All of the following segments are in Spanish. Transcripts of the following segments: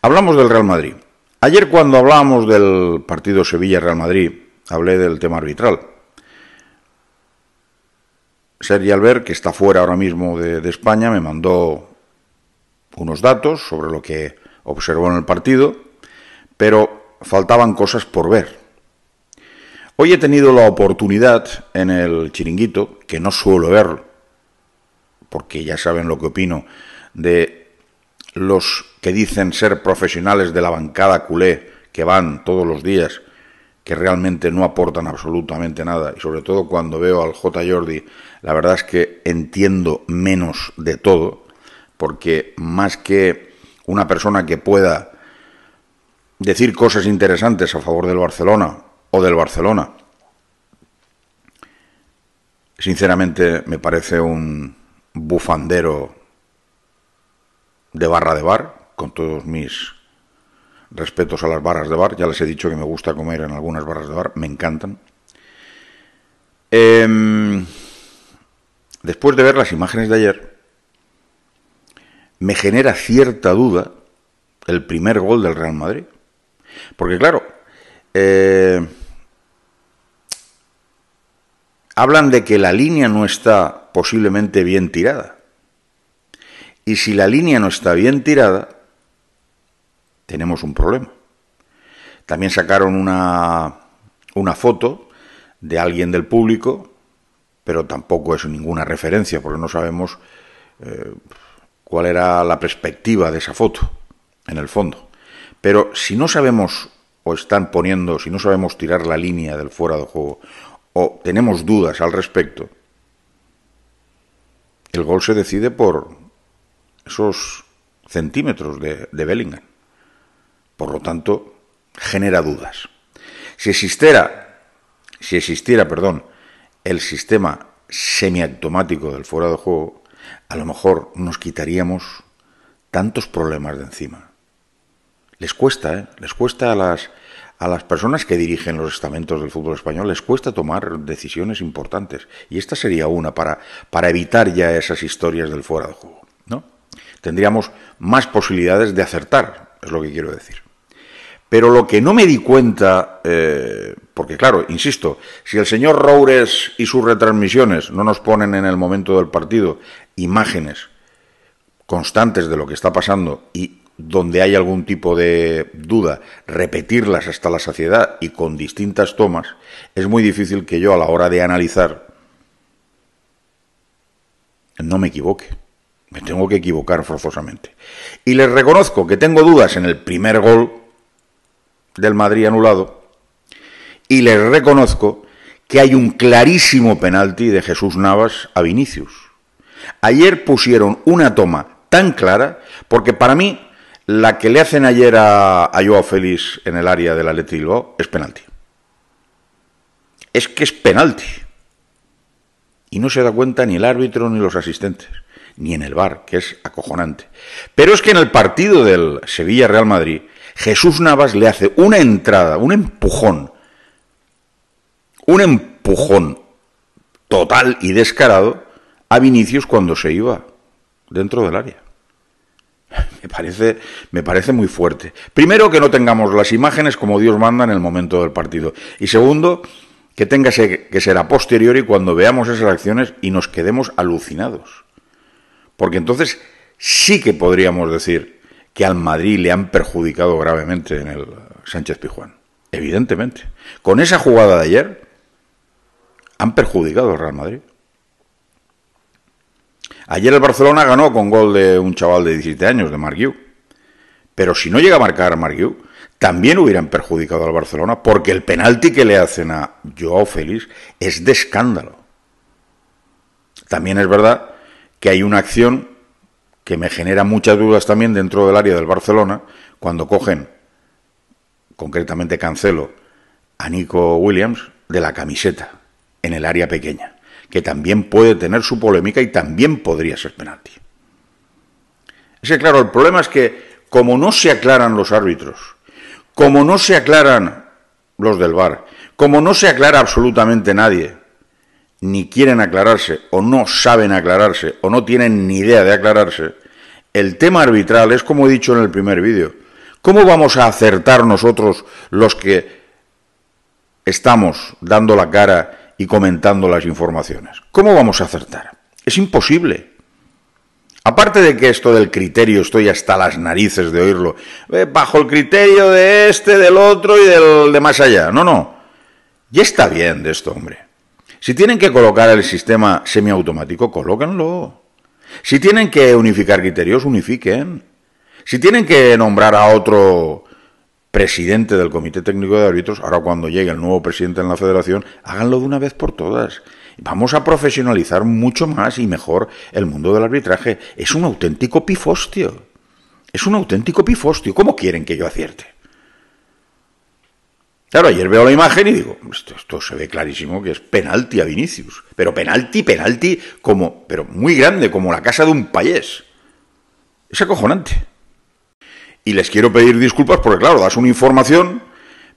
Hablamos del Real Madrid. Ayer cuando hablábamos del partido Sevilla-Real Madrid, hablé del tema arbitral. Sergi Albert, que está fuera ahora mismo de, de España, me mandó unos datos sobre lo que observó en el partido, pero faltaban cosas por ver. Hoy he tenido la oportunidad en el chiringuito, que no suelo verlo, porque ya saben lo que opino, de los que dicen ser profesionales de la bancada culé, que van todos los días, que realmente no aportan absolutamente nada, y sobre todo cuando veo al J. Jordi, la verdad es que entiendo menos de todo, porque más que una persona que pueda decir cosas interesantes a favor del Barcelona o del Barcelona, sinceramente me parece un bufandero de barra de bar, con todos mis respetos a las barras de bar, ya les he dicho que me gusta comer en algunas barras de bar, me encantan. Em, después de ver las imágenes de ayer, me genera cierta duda el primer gol del Real Madrid. Porque claro, eh, hablan de que la línea no está posiblemente bien tirada. Y si la línea no está bien tirada, tenemos un problema. También sacaron una, foto de alguien del público, pero tampoco es ninguna referencia, porque no sabemos eh, cuál era la perspectiva de esa foto, en el fondo. Pero si no sabemos o están poniendo, si no sabemos tirar la línea del fuera de juego, o tenemos dudas al respecto, el gol se decide por, esos centímetros de, de Bellingham. Por lo tanto, genera dudas. Si existiera, si existiera, perdón, el sistema semiautomático del fuera de juego, a lo mejor nos quitaríamos tantos problemas de encima. Les cuesta, ¿eh? les cuesta a las, a las personas que dirigen los estamentos del fútbol español, les cuesta tomar decisiones importantes. Y esta sería una para, para evitar ya esas historias del fuera de juego. ¿no? tendríamos más posibilidades de acertar, es lo que quiero decir. Pero lo que no me di cuenta, eh, porque claro, insisto, si el señor Roures y sus retransmisiones no nos ponen en el momento del partido imágenes constantes de lo que está pasando y donde hay algún tipo de duda, repetirlas hasta la saciedad y con distintas tomas, es muy difícil que yo a la hora de analizar no me equivoque. Me tengo que equivocar forzosamente. Y les reconozco que tengo dudas en el primer gol del Madrid anulado. Y les reconozco que hay un clarísimo penalti de Jesús Navas a Vinicius. Ayer pusieron una toma tan clara, porque para mí la que le hacen ayer a, Joao Félix en el área de la Bilbao es penalti. Es que es penalti. Y no se da cuenta ni el árbitro ni los asistentes ni en el bar, que es acojonante. Pero es que en el partido del Sevilla-Real Madrid, Jesús Navas le hace una entrada, un empujón, un empujón total y descarado a Vinicius cuando se iba dentro del área. Me parece, me parece muy fuerte. Primero, que no tengamos las imágenes como Dios manda en el momento del partido. Y segundo, que tenga que ser a posteriori cuando veamos esas acciones y nos quedemos alucinados. Porque entonces sí que podríamos decir que al Madrid le han perjudicado gravemente en el Sánchez Pijuán. Evidentemente. Con esa jugada de ayer han perjudicado al Real Madrid. Ayer el Barcelona ganó con gol de un chaval de 17 años, de Marquiu. Pero si no llega a marcar Marquiu, también hubieran perjudicado al Barcelona porque el penalti que le hacen a Joao Félix es de escándalo. También es verdad que hay una acción que me genera muchas dudas también dentro del área del Barcelona, cuando cogen, concretamente Cancelo, a Nico Williams de la camiseta en el área pequeña, que también puede tener su polémica y también podría ser penalti. Es que claro, el problema es que como no se aclaran los árbitros, como no se aclaran los del bar, como no se aclara absolutamente nadie, ni quieren aclararse o no saben aclararse o no tienen ni idea de aclararse, el tema arbitral es como he dicho en el primer vídeo. ¿Cómo vamos a acertar nosotros los que estamos dando la cara y comentando las informaciones? ¿Cómo vamos a acertar? Es imposible. Aparte de que esto del criterio estoy hasta las narices de oírlo, eh, bajo el criterio de este, del otro y del de más allá. No, no. Ya está bien de esto, hombre. Si tienen que colocar el sistema semiautomático, colóquenlo. Si tienen que unificar criterios, unifiquen. Si tienen que nombrar a otro presidente del Comité Técnico de Árbitros, ahora cuando llegue el nuevo presidente en la federación, háganlo de una vez por todas. Vamos a profesionalizar mucho más y mejor el mundo del arbitraje. Es un auténtico pifostio. Es un auténtico pifostio. ¿Cómo quieren que yo acierte? Claro, ayer veo la imagen y digo, esto, se ve clarísimo que es penalti a Vinicius. Pero penalti, penalti, como, pero muy grande, como la casa de un payés. Es acojonante. Y les quiero pedir disculpas porque, claro, das una información,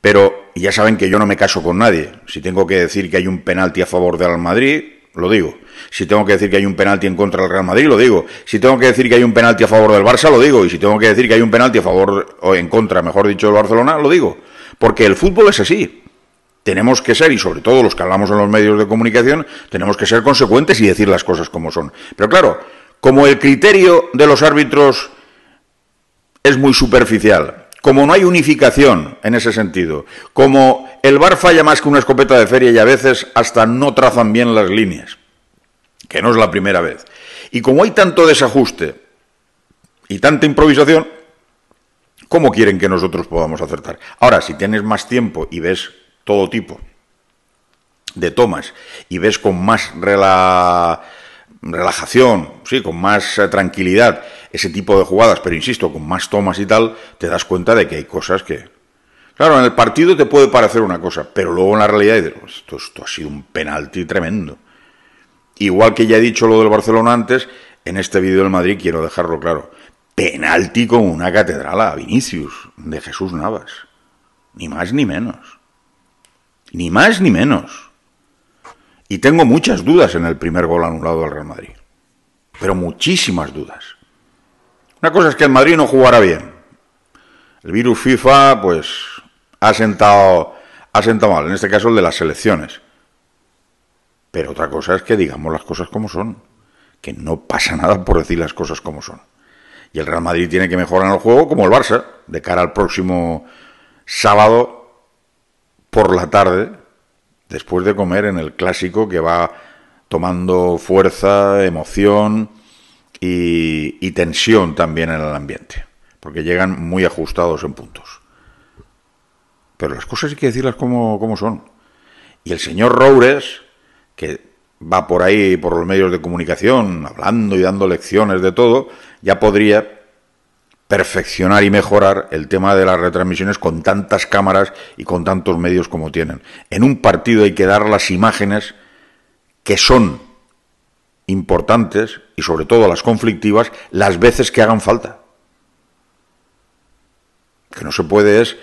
pero ya saben que yo no me caso con nadie. Si tengo que decir que hay un penalti a favor del Real Madrid, lo digo. Si tengo que decir que hay un penalti en contra del Real Madrid, lo digo. Si tengo que decir que hay un penalti a favor del Barça, lo digo. Y si tengo que decir que hay un penalti a favor o en contra, mejor dicho, del Barcelona, lo digo. Porque el fútbol es así. Tenemos que ser, y sobre todo los que hablamos en los medios de comunicación, tenemos que ser consecuentes y decir las cosas como son. Pero claro, como el criterio de los árbitros es muy superficial, como no hay unificación en ese sentido, como el bar falla más que una escopeta de feria y a veces hasta no trazan bien las líneas, que no es la primera vez, y como hay tanto desajuste y tanta improvisación, ¿Cómo quieren que nosotros podamos acertar? Ahora, si tienes más tiempo y ves todo tipo de tomas y ves con más relajación, sí, con más eh, tranquilidad ese tipo de jugadas, pero insisto, con más tomas y tal, te das cuenta de que hay cosas que... Claro, en el partido te puede parecer una cosa, pero luego en la realidad dices, esto, esto ha sido un penalti tremendo. Igual que ya he dicho lo del Barcelona antes, en este vídeo del Madrid quiero dejarlo claro penalti con una catedral a Vinicius, de Jesús Navas. Ni más ni menos. Ni más ni menos. Y tengo muchas dudas en el primer gol anulado al Real Madrid. Pero muchísimas dudas. Una cosa es que el Madrid no jugará bien. El virus FIFA, pues, ha sentado, ha sentado mal. En este caso, el de las selecciones. Pero otra cosa es que digamos las cosas como son. Que no pasa nada por decir las cosas como son. Y el Real Madrid tiene que mejorar el juego como el Barça, de cara al próximo sábado por la tarde, después de comer en el clásico que va tomando fuerza, emoción y, tensión también en el ambiente, porque llegan muy ajustados en puntos. Pero las cosas hay que decirlas como, como son. Y el señor Roures, que va por ahí, por los medios de comunicación, hablando y dando lecciones de todo, ya podría perfeccionar y mejorar el tema de las retransmisiones con tantas cámaras y con tantos medios como tienen. En un partido hay que dar las imágenes que son importantes y sobre todo las conflictivas las veces que hagan falta. Que no se puede es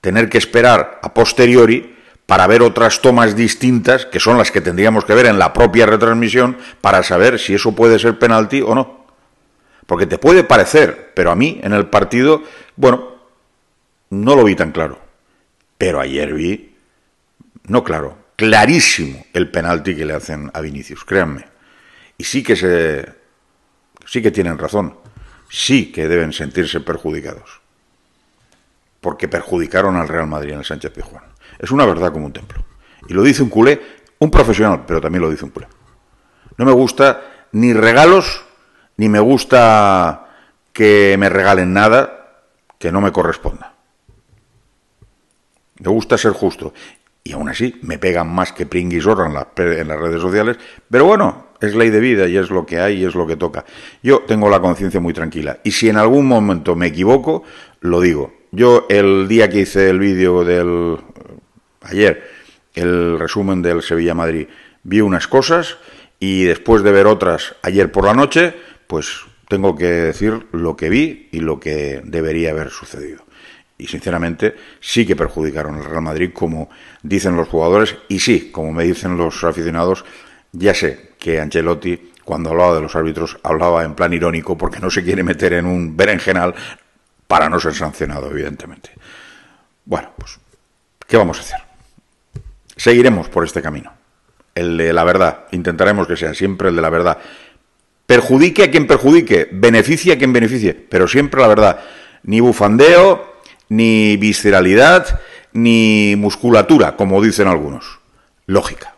tener que esperar a posteriori para ver otras tomas distintas, que son las que tendríamos que ver en la propia retransmisión, para saber si eso puede ser penalti o no. Porque te puede parecer, pero a mí en el partido, bueno, no lo vi tan claro. Pero ayer vi, no claro, clarísimo el penalti que le hacen a Vinicius, créanme. Y sí que se. sí que tienen razón. Sí que deben sentirse perjudicados. Porque perjudicaron al Real Madrid en el Sánchez Pijuán. Es una verdad como un templo. Y lo dice un culé, un profesional, pero también lo dice un culé. No me gusta ni regalos, ni me gusta que me regalen nada que no me corresponda. Me gusta ser justo. Y aún así, me pegan más que pringuis en, en las redes sociales. Pero bueno, es ley de vida y es lo que hay y es lo que toca. Yo tengo la conciencia muy tranquila. Y si en algún momento me equivoco, lo digo. Yo el día que hice el vídeo del ayer el resumen del Sevilla-Madrid, vi unas cosas y después de ver otras ayer por la noche, pues tengo que decir lo que vi y lo que debería haber sucedido. Y sinceramente sí que perjudicaron al Real Madrid, como dicen los jugadores, y sí, como me dicen los aficionados, ya sé que Ancelotti, cuando hablaba de los árbitros, hablaba en plan irónico porque no se quiere meter en un berenjenal para no ser sancionado, evidentemente. Bueno, pues, ¿qué vamos a hacer? Seguiremos por este camino, el de la verdad. Intentaremos que sea siempre el de la verdad. Perjudique a quien perjudique, beneficie a quien beneficie, pero siempre la verdad. Ni bufandeo, ni visceralidad, ni musculatura, como dicen algunos. Lógica.